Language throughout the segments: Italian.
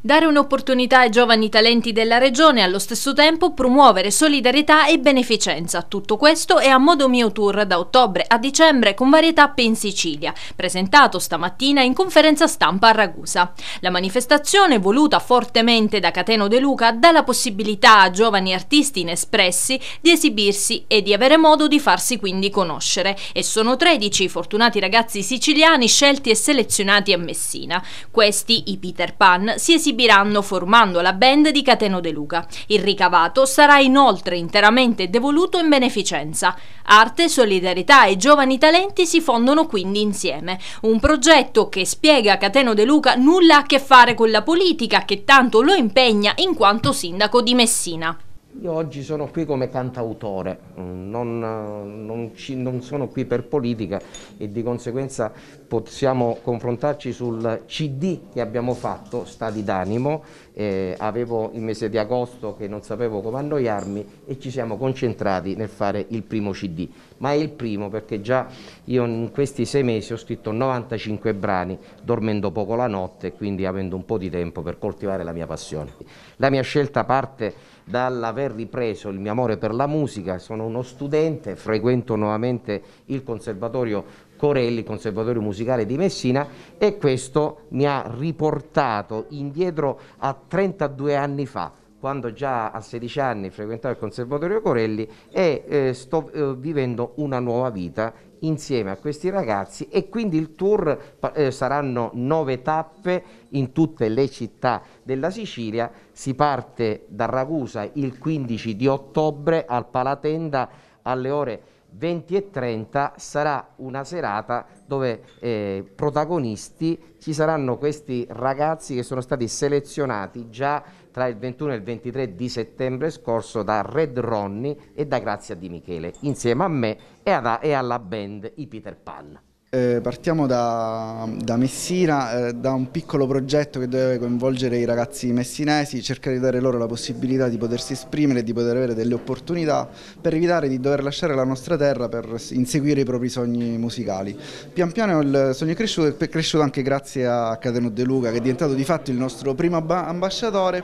Dare un'opportunità ai giovani talenti della regione e allo stesso tempo promuovere solidarietà e beneficenza. Tutto questo è a modo mio tour da ottobre a dicembre con varietà tappe in Sicilia, presentato stamattina in conferenza stampa a Ragusa. La manifestazione, voluta fortemente da Cateno De Luca, dà la possibilità a giovani artisti inespressi di esibirsi e di avere modo di farsi quindi conoscere. E sono 13 i fortunati ragazzi siciliani scelti e selezionati a Messina. Questi, i Peter Pan, si esibiscono esibiranno formando la band di Cateno De Luca. Il ricavato sarà inoltre interamente devoluto in beneficenza. Arte, solidarietà e giovani talenti si fondono quindi insieme. Un progetto che spiega Cateno De Luca nulla a che fare con la politica che tanto lo impegna in quanto sindaco di Messina. Io oggi sono qui come cantautore, mm, non, non, ci, non, sono qui per politica e di conseguenza possiamo confrontarci sul CD che abbiamo fatto, Stati d'animo. Eh, avevo il mese di agosto che non sapevo come annoiarmi e ci siamo concentrati nel fare il primo CD. Ma è il primo perché già io in questi sei mesi ho scritto 95 brani, dormendo poco la notte, quindi avendo un po' di tempo per coltivare la mia passione. La mia scelta parte dall'aver ripreso il mio amore per la musica, sono uno studente, frequento nuovamente il Conservatorio Corelli, Conservatorio Musicale di Messina e questo mi ha riportato indietro a 32 anni fa, quando già a 16 anni frequentavo il Conservatorio Corelli e eh, sto eh, vivendo una nuova vita insieme a questi ragazzi e quindi il tour eh, saranno nove tappe in tutte le città della Sicilia, si parte da Ragusa il 15 di ottobre al Palatenda alle ore 20 e 30 sarà una serata dove eh, protagonisti ci saranno questi ragazzi che sono stati selezionati già tra il 21 e il 23 di settembre scorso da Red Ronnie e da Grazia Di Michele insieme a me e, ad, e alla band i Peter Pan. Eh, partiamo da, da Messina, eh, da un piccolo progetto che deve coinvolgere i ragazzi messinesi, cercare di dare loro la possibilità di potersi esprimere, di poter avere delle opportunità per evitare di dover lasciare la nostra terra per inseguire i propri sogni musicali. Pian piano il sogno è cresciuto, è cresciuto anche grazie a Cateno De Luca che è diventato di fatto il nostro primo ambasciatore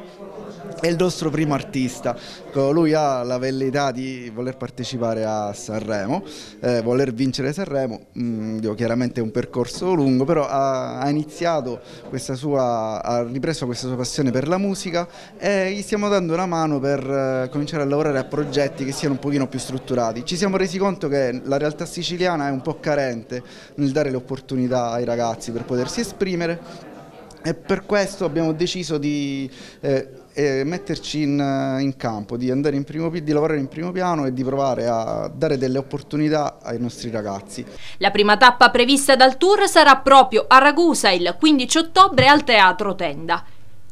e il nostro primo artista, lui ha la velleità di voler partecipare a Sanremo, eh, voler vincere Sanremo, mh, mm, devo chiaramente è un percorso lungo, però ha, ha iniziato questa sua, ha ripreso questa sua passione per la musica e gli stiamo dando una mano per eh, cominciare a lavorare a progetti che siano un pochino più strutturati. Ci siamo resi conto che la realtà siciliana è un po' carente nel dare le opportunità ai ragazzi per potersi esprimere e per questo abbiamo deciso di eh, eh, metterci in, eh, in, campo, di, andare in primo, di lavorare in primo piano e di provare a dare delle opportunità ai nostri ragazzi. La prima tappa prevista dal tour sarà proprio a Ragusa il 15 ottobre al Teatro Tenda.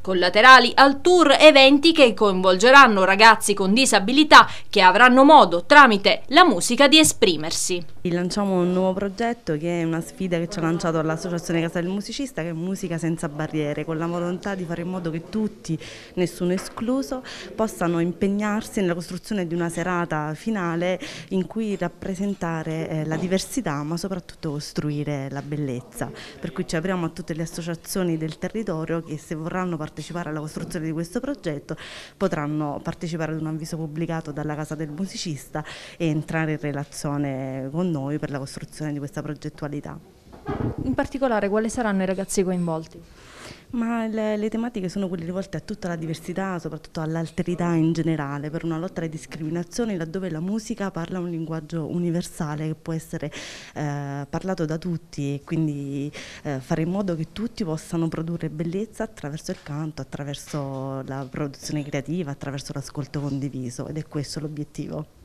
Collaterali al tour eventi che coinvolgeranno ragazzi con disabilità che avranno modo tramite la musica di esprimersi. Lanciamo un nuovo progetto che è una sfida che ci ha lanciato l'Associazione Casa del Musicista che è Musica senza barriere con la volontà di fare in modo che tutti, nessuno escluso, possano impegnarsi nella costruzione di una serata finale in cui rappresentare eh, la diversità ma soprattutto costruire la bellezza. Per cui ci apriamo a tutte le associazioni del territorio che se vorranno partecipare partecipare alla costruzione di questo progetto potranno partecipare ad un avviso pubblicato dalla Casa del Musicista e entrare in relazione con noi per la costruzione di questa progettualità. In particolare quali saranno i ragazzi coinvolti? Ma le, le, tematiche sono quelle rivolte a tutta la diversità, soprattutto all'alterità in generale, per una lotta alle discriminazioni laddove la musica parla un linguaggio universale che può essere eh, parlato da tutti e quindi eh, fare in modo che tutti possano produrre bellezza attraverso il canto, attraverso la produzione creativa, attraverso l'ascolto condiviso ed è questo l'obiettivo.